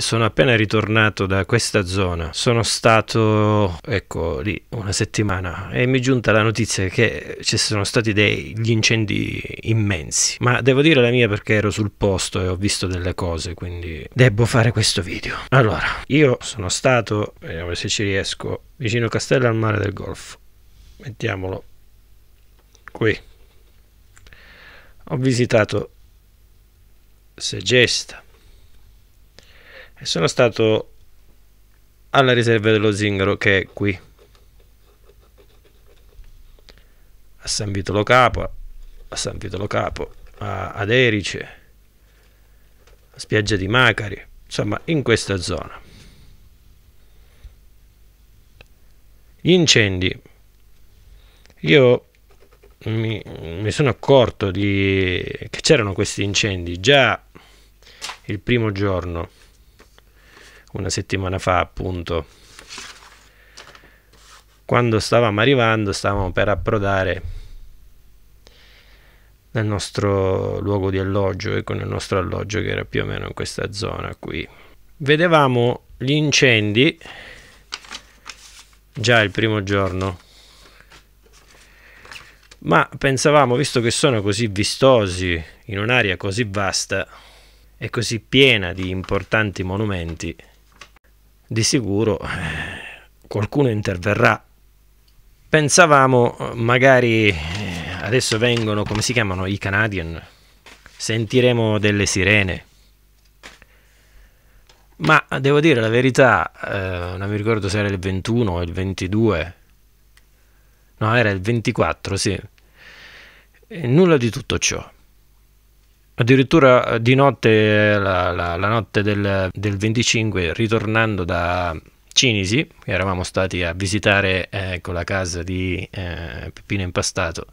sono appena ritornato da questa zona, sono stato, ecco, lì una settimana e mi è giunta la notizia che ci sono stati degli incendi immensi, ma devo dire la mia perché ero sul posto e ho visto delle cose, quindi devo fare questo video. Allora, io sono stato, vediamo se ci riesco, vicino Castello al mare del Golfo, mettiamolo qui. Ho visitato Segesta, e sono stato alla riserva dello zingaro che è qui a San Vitolo Capo a San Vitolo Capo a, ad Erice a Spiaggia di Macari insomma in questa zona gli incendi io mi, mi, sono accorto di, che c'erano questi incendi già il primo giorno una settimana fa appunto quando stavamo arrivando stavamo per approdare nel nostro luogo di alloggio e con il nostro alloggio che era più o meno in questa zona qui vedevamo gli incendi già il primo giorno ma pensavamo visto che sono così vistosi in un'area così vasta e così piena di importanti monumenti di sicuro eh, qualcuno interverrà. Pensavamo eh, magari eh, adesso vengono, come si chiamano i Canadian? Sentiremo delle sirene. Ma devo dire la verità, eh, non mi ricordo se era il 21 o il 22. No, era il 24, sì. E nulla di tutto ciò. Addirittura eh, di notte, la, la, la notte del, del, 25, ritornando da Cinisi, eravamo stati a visitare ecco, la casa di eh, Peppino Impastato,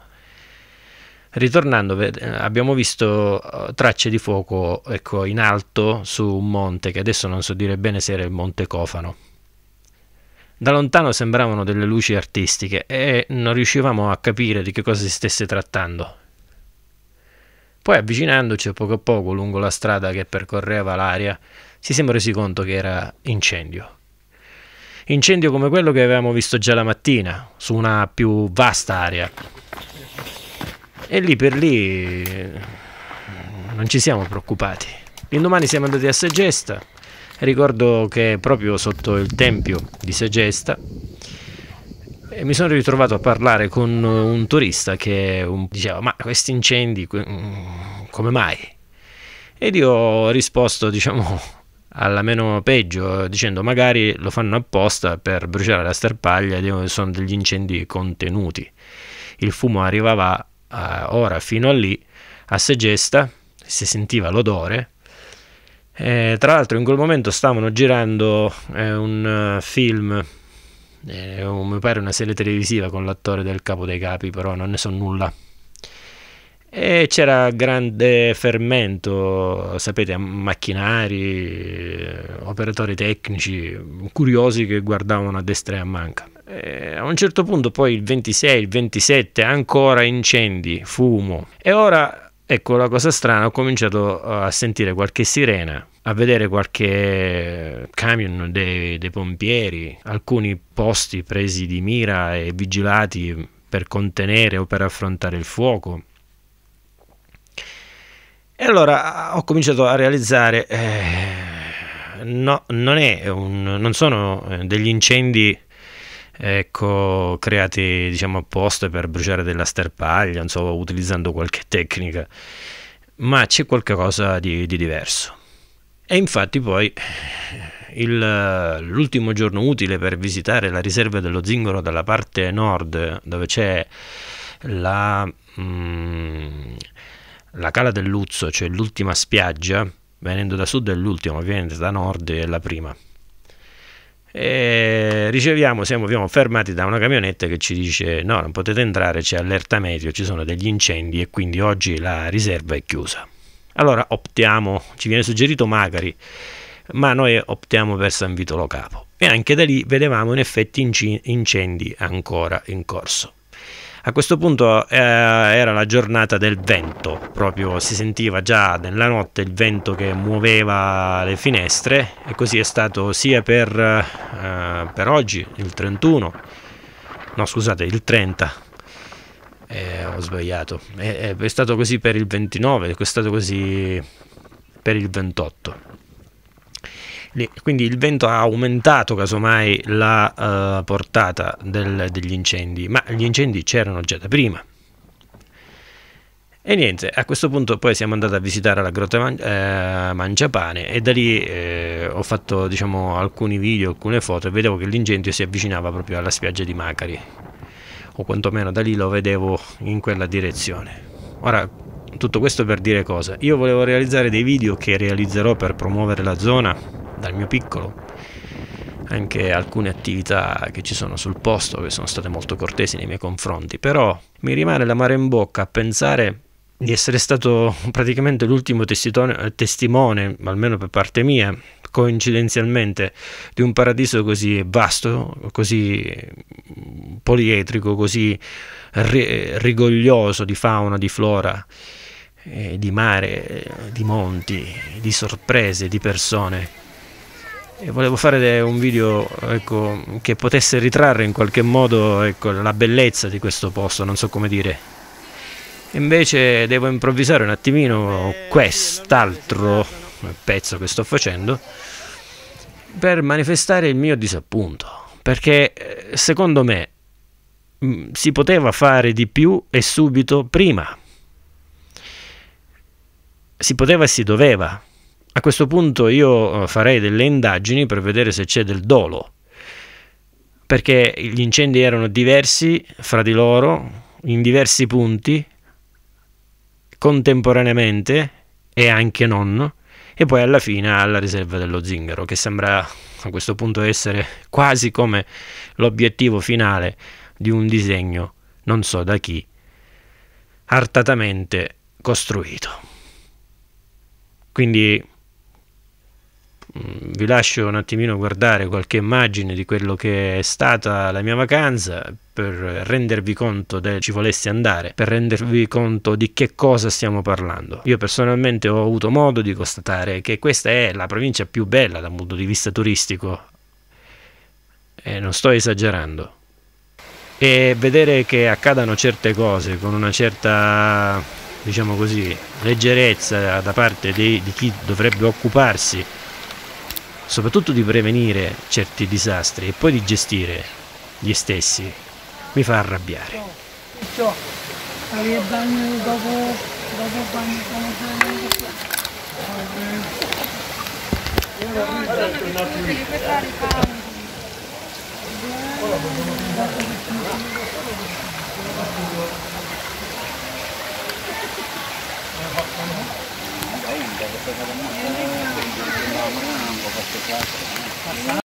ritornando eh, abbiamo visto tracce di fuoco ecco, in alto su un monte, che adesso non so dire bene se era il Monte Cofano. Da lontano sembravano delle luci artistiche e non riuscivamo a capire di che cosa si stesse trattando. Poi avvicinandoci a poco a poco lungo la strada che percorreva l'area, ci siamo resi conto che era incendio. Incendio come quello che avevamo visto già la mattina, su una più vasta area. E lì per lì non ci siamo preoccupati. L'indomani siamo andati a Segesta. Ricordo che proprio sotto il tempio di Segesta e mi sono ritrovato a parlare con eh, un turista che un, diceva ma questi incendi mm, come mai? Ed io ho risposto diciamo alla meno peggio dicendo magari lo fanno apposta per bruciare la sterpaglia sono degli incendi contenuti. Il fumo arrivava eh, ora fino a lì a Segesta, si sentiva l'odore eh, tra l'altro in quel momento stavano girando eh, un uh, film eh, oh, mi pare una serie televisiva con l'attore del capo dei capi, però non ne so nulla. E c'era grande fermento, sapete, macchinari, eh, operatori tecnici, curiosi che guardavano a destra e a manca. Eh, a un certo punto poi il 26, il 27, ancora incendi, fumo. E ora, ecco la cosa strana, ho cominciato eh, a sentire qualche sirena a vedere qualche camion dei, dei pompieri, alcuni posti presi di mira e vigilati per contenere o per affrontare il fuoco. E allora ho cominciato a realizzare, eh, no, non, un, non, sono eh, degli incendi ecco, creati diciamo, apposta per bruciare della sterpaglia, so, utilizzando qualche tecnica, ma c'è qualcosa di, di diverso. E infatti poi l'ultimo giorno utile per visitare la riserva dello zingaro dalla parte nord dove c'è la, mm, la cala del Luzzo, cioè l'ultima spiaggia, venendo da sud è l'ultima, ovviamente da nord è la prima. E riceviamo, siamo, siamo fermati da una camionetta che ci dice no, non potete entrare, c'è allerta meteo, ci sono degli incendi e quindi oggi la riserva è chiusa. Allora optiamo, ci viene suggerito Magari, ma noi optiamo per San Vitolo Capo. E anche da lì vedevamo in effetti incendi ancora in corso. A questo punto eh, era la giornata del vento, proprio si sentiva già nella notte il vento che muoveva le finestre e così è stato sia per, eh, per oggi, il 31, no scusate, il 30, eh, ho sbagliato. È, eh, eh, è, stato così per il 29, è stato così per il 28. Quindi il vento ha aumentato casomai la uh, portata del, degli incendi, ma gli incendi c'erano già da prima. E niente, a questo punto poi siamo andati a visitare la grotta man eh, Mangiapane e da lì eh, ho fatto diciamo, alcuni video, alcune foto e vedevo che l'incendio si avvicinava proprio alla spiaggia di Macari o quantomeno da lì lo vedevo in quella direzione. Ora, tutto questo per dire cosa? Io volevo realizzare dei video che realizzerò per promuovere la zona dal mio piccolo, anche alcune attività che ci sono sul posto che sono state molto cortesi nei miei confronti, però mi rimane la mare in bocca a pensare di essere stato praticamente l'ultimo testimone, almeno per parte mia, coincidenzialmente di un paradiso così vasto, così polietrico, così ri- rigoglioso di fauna, di flora, eh, di mare, eh, di monti, di sorprese, di persone. E volevo fare un video ecco, che potesse ritrarre in qualche modo ecco, la bellezza di questo posto, non so come dire. Invece devo improvvisare un attimino quest'altro pezzo che sto facendo per manifestare il mio disappunto, perché eh, secondo me mm, si poteva fare di più e subito prima. Si poteva e si doveva. A questo punto io eh, farei delle indagini per vedere se c'è del dolo, perché gli incendi erano diversi fra di loro, in diversi punti, contemporaneamente e anche non, e poi alla fine alla riserva dello zingaro, che sembra a questo punto essere quasi come l'obiettivo finale di un disegno, non so da chi, artatamente costruito. Quindi mm, vi lascio un attimino guardare qualche immagine di quello che è stata la mia vacanza per rendervi conto del ci volessi andare, per rendervi conto di che cosa stiamo parlando. Io personalmente ho avuto modo di constatare che questa è la provincia più bella dal punto di vista turistico e non sto esagerando. E vedere che accadano certe cose con una certa diciamo così, leggerezza da parte di, di, chi dovrebbe occuparsi soprattutto di prevenire certi disastri e poi di gestire gli stessi mi fa arrabbiare. Thank you.